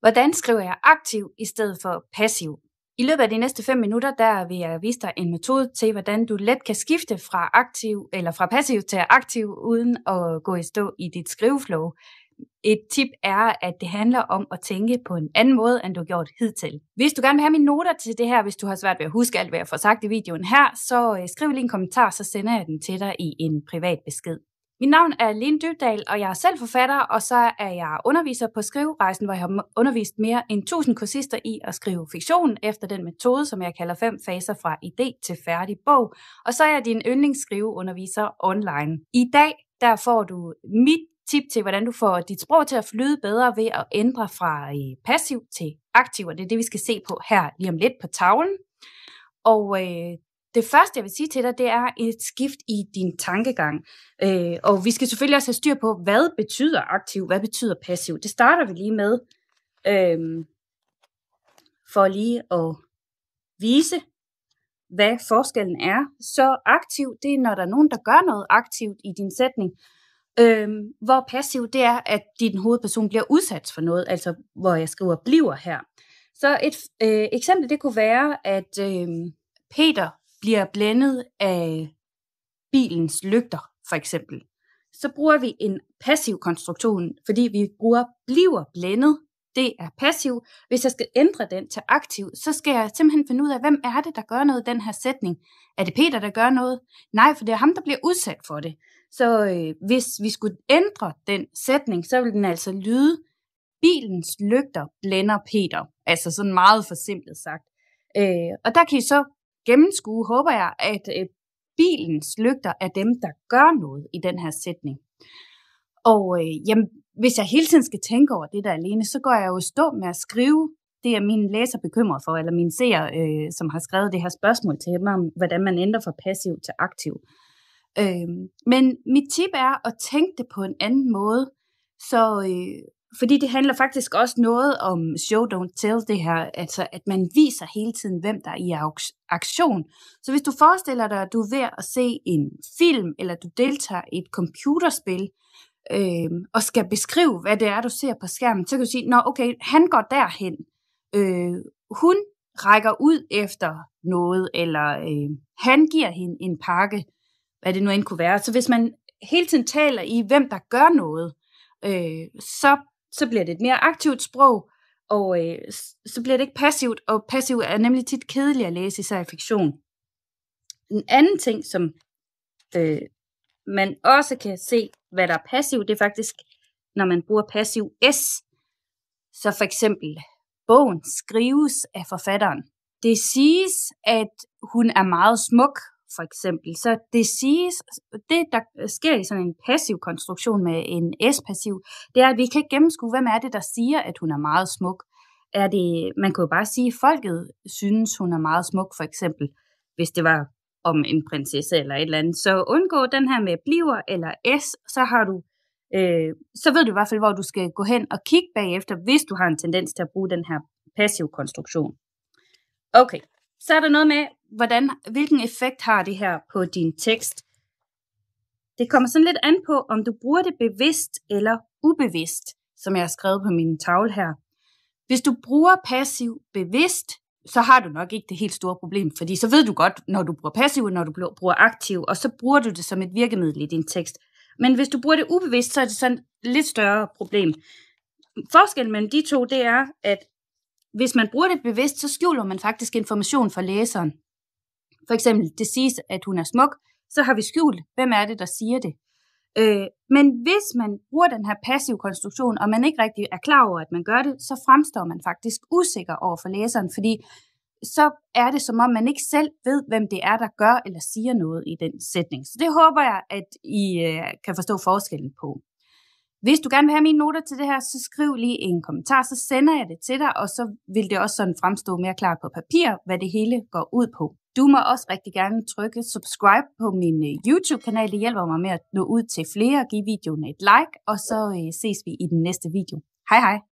Hvordan skriver jeg aktiv i stedet for passiv? I løbet af de næste 5 minutter, der vil jeg vise dig en metode til, hvordan du let kan skifte fra aktiv eller fra passiv til aktiv, uden at gå i stå i dit skriveflow. Et tip er, at det handler om at tænke på en anden måde, end du har gjort hidtil. Hvis du gerne vil have mine noter til det her, hvis du har svært ved at huske alt, hvad jeg får sagt i videoen her, så øh, skriv lige en kommentar, så sender jeg den til dig i en privat besked. Mit navn er Lene Dybdal, og jeg er selv forfatter, og så er jeg underviser på Skriverejsen, hvor jeg har undervist mere end 1000 kursister i at skrive fiktion efter den metode, som jeg kalder fem faser fra idé til færdig bog. Og så er jeg din yndlingsskriveunderviser online. I dag, der får du mit tip til, hvordan du får dit sprog til at flyde bedre ved at ændre fra øh, passiv til aktiv, og det er det, vi skal se på her lige om lidt på tavlen. Og øh, det første, jeg vil sige til dig, det er et skift i din tankegang. Øh, og vi skal selvfølgelig også have styr på, hvad betyder aktiv, hvad betyder passiv. Det starter vi lige med, øh, for lige at vise, hvad forskellen er. Så aktiv, det er, når der er nogen, der gør noget aktivt i din sætning. Øhm, hvor passiv det er, at din hovedperson bliver udsat for noget, altså hvor jeg skriver bliver her. Så et øh, eksempel det kunne være, at øh, Peter bliver blændet af bilens lygter, for eksempel, så bruger vi en passiv konstruktion, fordi vi bruger bliver blændet. Det er passiv. Hvis jeg skal ændre den til aktiv, så skal jeg simpelthen finde ud af, hvem er det, der gør noget i den her sætning? Er det Peter, der gør noget? Nej, for det er ham, der bliver udsat for det. Så øh, hvis vi skulle ændre den sætning, så ville den altså lyde, bilens lygter blænder Peter. Altså sådan meget forsimplet sagt. Øh, og der kan I så gennemskue, håber jeg, at øh, bilens lygter er dem, der gør noget i den her sætning. Og øh, jamen, hvis jeg hele tiden skal tænke over det der alene, så går jeg jo stå med at skrive det, er min læser bekymret for, eller min seer, øh, som har skrevet det her spørgsmål til mig om, hvordan man ændrer fra passiv til aktiv. Øh, men mit tip er at tænke det på en anden måde, så, øh, fordi det handler faktisk også noget om show don't tell det her, altså at man viser hele tiden, hvem der er i aktion. Så hvis du forestiller dig, at du er ved at se en film, eller du deltager i et computerspil, øh, og skal beskrive, hvad det er, du ser på skærmen, så kan du sige, nå okay, han går derhen. Øh, hun rækker ud efter noget, eller øh, han giver hende en pakke, hvad det nu end kunne være. Så hvis man hele tiden taler i, hvem der gør noget, øh, så så bliver det et mere aktivt sprog, og øh, så bliver det ikke passivt, og passivt er nemlig tit kedeligt at læse, især i fiktion. En anden ting, som øh, man også kan se, hvad der er passivt, det er faktisk, når man bruger passiv S. Så for eksempel, bogen skrives af forfatteren. Det siges, at hun er meget smuk, for eksempel. Så det siges, det der sker i sådan en passiv konstruktion med en S-passiv, det er, at vi kan ikke gennemskue, hvem er det, der siger, at hun er meget smuk. Er det, man kunne jo bare sige, at folket synes, hun er meget smuk, for eksempel, hvis det var om en prinsesse eller et eller andet. Så undgå den her med bliver eller S, så har du øh, så ved du i hvert fald, hvor du skal gå hen og kigge bagefter, hvis du har en tendens til at bruge den her passiv konstruktion. Okay, så er der noget med hvordan, hvilken effekt har det her på din tekst? Det kommer sådan lidt an på, om du bruger det bevidst eller ubevidst, som jeg har skrevet på min tavle her. Hvis du bruger passiv bevidst, så har du nok ikke det helt store problem, fordi så ved du godt, når du bruger passiv, når du bruger aktiv, og så bruger du det som et virkemiddel i din tekst. Men hvis du bruger det ubevidst, så er det sådan et lidt større problem. Forskellen mellem de to, det er, at hvis man bruger det bevidst, så skjuler man faktisk information for læseren for eksempel det siges, at hun er smuk, så har vi skjult, hvem er det, der siger det. Øh, men hvis man bruger den her passive konstruktion, og man ikke rigtig er klar over, at man gør det, så fremstår man faktisk usikker over for læseren, fordi så er det som om, man ikke selv ved, hvem det er, der gør eller siger noget i den sætning. Så det håber jeg, at I øh, kan forstå forskellen på. Hvis du gerne vil have mine noter til det her, så skriv lige en kommentar, så sender jeg det til dig, og så vil det også sådan fremstå mere klart på papir, hvad det hele går ud på. Du må også rigtig gerne trykke subscribe på min øh, YouTube-kanal. Det hjælper mig med at nå ud til flere, Giv videoen et like, og så øh, ses vi i den næste video. Hej hej!